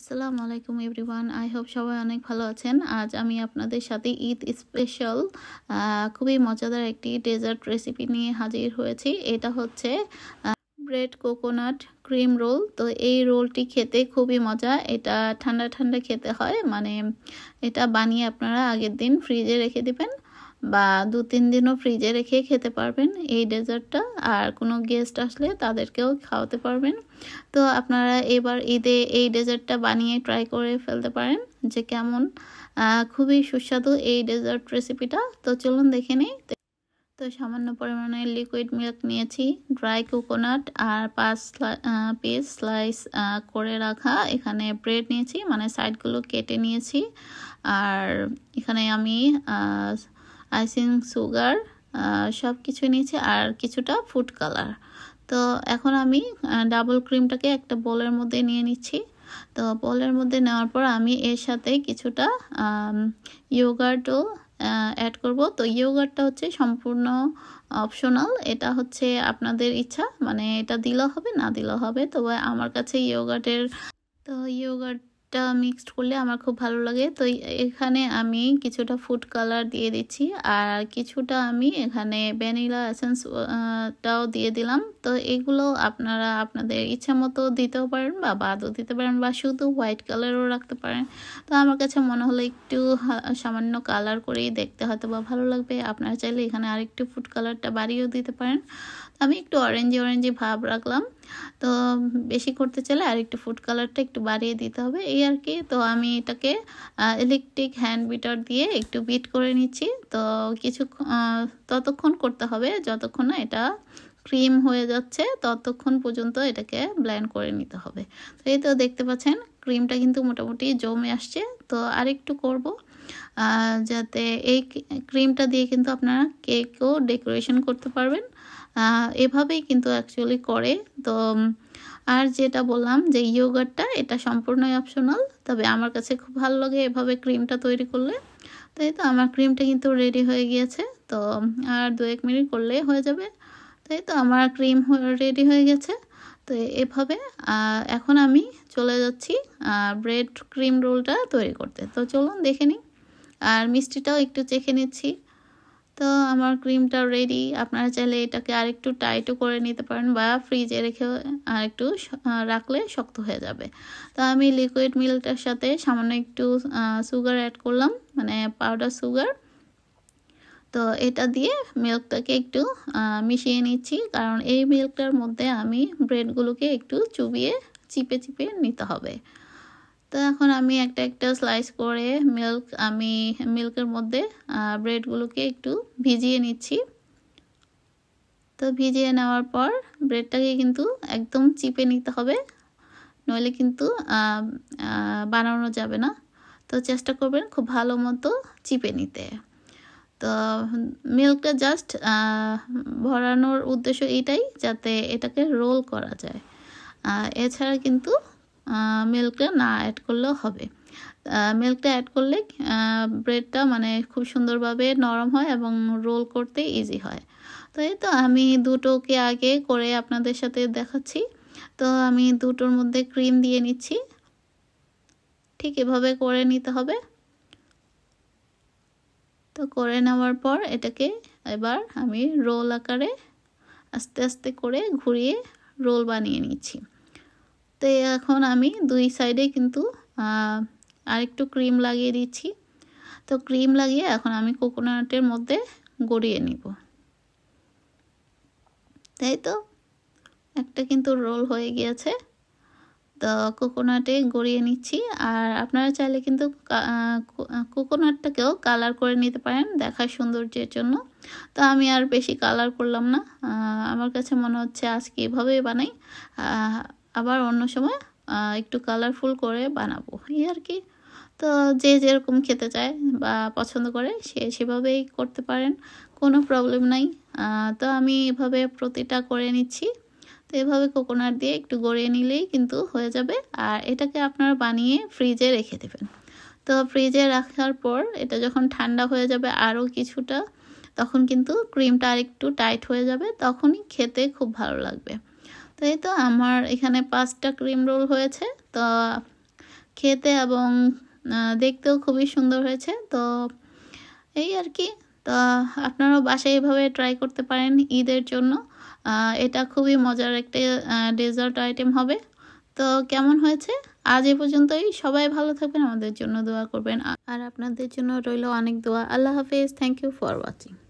আসসালামু আলাইকুম everyone I hope সবাই অনেক ভালো আছেন আজ আমি আপনাদের সাথে ঈদ স্পেশাল খুবই মজাদার একটি ডেজার্ট রেসিপি নিয়ে হাজির হয়েছি এটা হচ্ছে ব্রেড কোকোনাট ক্রিম রোল তো এই রোলটি খেতে খুবই মজা এটা ঠান্ডা ঠান্ডা খেতে হয় মানে এটা বানিয়ে আপনারা আগের দিন ফ্রিজে রেখে দিবেন বা দু তিন দিনও ফ্রিজে রেখে খেতে পারবেন এই ডেজার্টটা আর কোনো গেস্ট আসলে তাদেরকেও খাওয়াতে পারবেন তো আপনারা এবার ঈদে এই ডেজার্টটা বানিয়ে ট্রাই করে ফেলতে পারেন যে কেমন খুবই সুস্বাদু এই ডেজার্ট রেসিপিটা তো চলুন দেখে নিই তো সামান্য পরিমাণে লিকুইড মিল্ক নিয়েছি ড্রাই কোকোনাট আর পাঁচ পিস স্লাইস করে রাখা এখানে ব্রেড নিয়েছি মানে সাইডগুলো কেটে নিয়েছি আর এখানে আমি আইসিং সুগার সব কিছু নিয়েছি আর কিছুটা ফুড কালার তো এখন আমি ডাবল ক্রিমটাকে একটা বলের মধ্যে নিয়ে নিচ্ছি তো বলের মধ্যে নেওয়ার পর আমি এর সাথে কিছুটা ইয়োগার্টও অ্যাড করব তো ইয়োগার্টটা হচ্ছে সম্পূর্ণ অপশনাল এটা হচ্ছে আপনাদের ইচ্ছা মানে এটা দিলেও হবে না দিলেও হবে তবে আমার কাছে ইয়োগার্টের তো ইয়োগার্ট টা মিক্সড করলে আমার খুব ভালো লাগে তো এখানে আমি কিছুটা ফুড কালার দিয়ে দিচ্ছি আর কিছুটা আমি এখানে ভ্যানিলা এসেন্স টাও দিয়ে দিলাম তো এগুলো আপনারা আপনাদের ইচ্ছা মতো দিতেও পারেন বা বাদও দিতে পারেন বা শুধু হোয়াইট কালারও রাখতে পারেন তো আমার কাছে মনে হলো একটু সামান্য কালার করেই দেখতে হয়তো বা ভালো লাগবে আপনারা চাইলে এখানে আরেকটু ফুড কালারটা বাড়িয়েও দিতে পারেন আমি একটু অরেঞ্জে অরেঞ্জে ভাব রাখলাম তো বেশি করতে চাইলে আর একটু ফুড কালারটা একটু বাড়িয়ে দিতে হবে এই আর কি তো আমি এটাকে ইলেকট্রিক হ্যান্ড বিটার দিয়ে একটু বিট করে নিচ্ছি তো কিছু ততক্ষণ করতে হবে যতক্ষণ না এটা ক্রিম হয়ে যাচ্ছে ততক্ষণ পর্যন্ত এটাকে ব্ল্যান্ড করে নিতে হবে তো এই তো দেখতে পাচ্ছেন ক্রিমটা কিন্তু মোটামুটি জমে আসছে তো আরেকটু করব যাতে এই ক্রিমটা দিয়ে কিন্তু আপনারা কেকও ডেকোরেশন করতে পারবেন এভাবেই কিন্তু অ্যাকচুয়ালি করে তো আর যেটা বললাম যে ইয়োগারটা এটা সম্পূর্ণই অপশনাল তবে আমার কাছে খুব ভালো লাগে এভাবে ক্রিমটা তৈরি করলে তো এই তো আমার ক্রিমটা কিন্তু রেডি হয়ে গিয়েছে তো আর দু এক মিনিট করলেই হয়ে যাবে তাই তো আমার ক্রিম রেডি হয়ে গেছে তো এভাবে এখন আমি চলে যাচ্ছি ব্রেড ক্রিম রোলটা তৈরি করতে তো চলুন দেখে নিই আর মিষ্টিটাও একটু চেখে নিচ্ছি তো আমার ক্রিমটা রেডি আপনারা চাইলে এটাকে আরেকটু টাইটও করে নিতে পারেন বা ফ্রিজে রেখে আরেকটু রাখলে শক্ত হয়ে যাবে তো আমি লিকুইড মিল্কটার সাথে সামান্য একটু সুগার অ্যাড করলাম মানে পাউডার সুগার তো এটা দিয়ে মিল্কটাকে একটু মিশিয়ে নিচ্ছি কারণ এই মিল্কটার মধ্যে আমি ব্রেডগুলোকে একটু চুবিয়ে চিপে চিপে নিতে হবে তো এখন আমি একটা একটা স্লাইস করে মিল্ক আমি মিল্কের মধ্যে ব্রেডগুলোকে একটু ভিজিয়ে নিচ্ছি তো ভিজিয়ে নেওয়ার পর ব্রেডটাকে কিন্তু একদম চিপে নিতে হবে নইলে কিন্তু বানানো যাবে না তো চেষ্টা করবেন খুব ভালো মতো চিপে নিতে তো মিল্কটা জাস্ট ভরানোর উদ্দেশ্য এটাই যাতে এটাকে রোল করা যায় এছাড়া কিন্তু মিল্কটা না অ্যাড করলেও হবে মিল্কটা অ্যাড করলে ব্রেডটা মানে খুব সুন্দরভাবে নরম হয় এবং রোল করতে ইজি হয় তো এই তো আমি দুটোকে আগে করে আপনাদের সাথে দেখাচ্ছি তো আমি দুটোর মধ্যে ক্রিম দিয়ে নিচ্ছি ঠিক এভাবে করে নিতে হবে তো করে নেওয়ার পর এটাকে এবার আমি রোল আকারে আস্তে আস্তে করে ঘুরিয়ে রোল বানিয়ে নিচ্ছি তো এখন আমি দুই সাইডে কিন্তু আরেকটু ক্রিম লাগিয়ে দিচ্ছি তো ক্রিম লাগিয়ে এখন আমি কোকোনাটের মধ্যে গড়িয়ে নিব তাই তো একটা কিন্তু রোল হয়ে গিয়েছে তো কোকোনাটে গড়িয়ে নিচ্ছি আর আপনারা চাইলে কিন্তু কোকোনাটটাকেও কালার করে নিতে পারেন দেখার সৌন্দর্যের জন্য তো আমি আর বেশি কালার করলাম না আমার কাছে মনে হচ্ছে আজকে এভাবেই বানাই আবার অন্য সময় একটু কালারফুল করে বানাবো এই আর কি তো যে যেরকম খেতে চায় বা পছন্দ করে সে সেভাবেই করতে পারেন কোনো প্রবলেম নাই তো আমি এভাবে প্রতিটা করে নিচ্ছি তো এভাবে কোকোনাট দিয়ে একটু গড়িয়ে নিলেই কিন্তু হয়ে যাবে আর এটাকে আপনারা বানিয়ে ফ্রিজে রেখে দেবেন তো ফ্রিজে রাখার পর এটা যখন ঠান্ডা হয়ে যাবে আরও কিছুটা তখন কিন্তু ক্রিমটা আর একটু টাইট হয়ে যাবে তখনই খেতে খুব ভালো লাগবে তাই তো আমার এখানে পাঁচটা ক্রিম রোল হয়েছে তো খেতে এবং দেখতেও খুবই সুন্দর হয়েছে তো এই আর কি তো আপনারাও বাসায় এভাবে ট্রাই করতে পারেন ঈদের জন্য এটা খুবই মজার একটা ডেজার্ট আইটেম হবে তো কেমন হয়েছে আজ এ পর্যন্তই সবাই ভালো থাকবেন আমাদের জন্য দোয়া করবেন আর আপনাদের জন্য রইল অনেক দোয়া আল্লাহ হাফেজ থ্যাংক ইউ ফর ওয়াচিং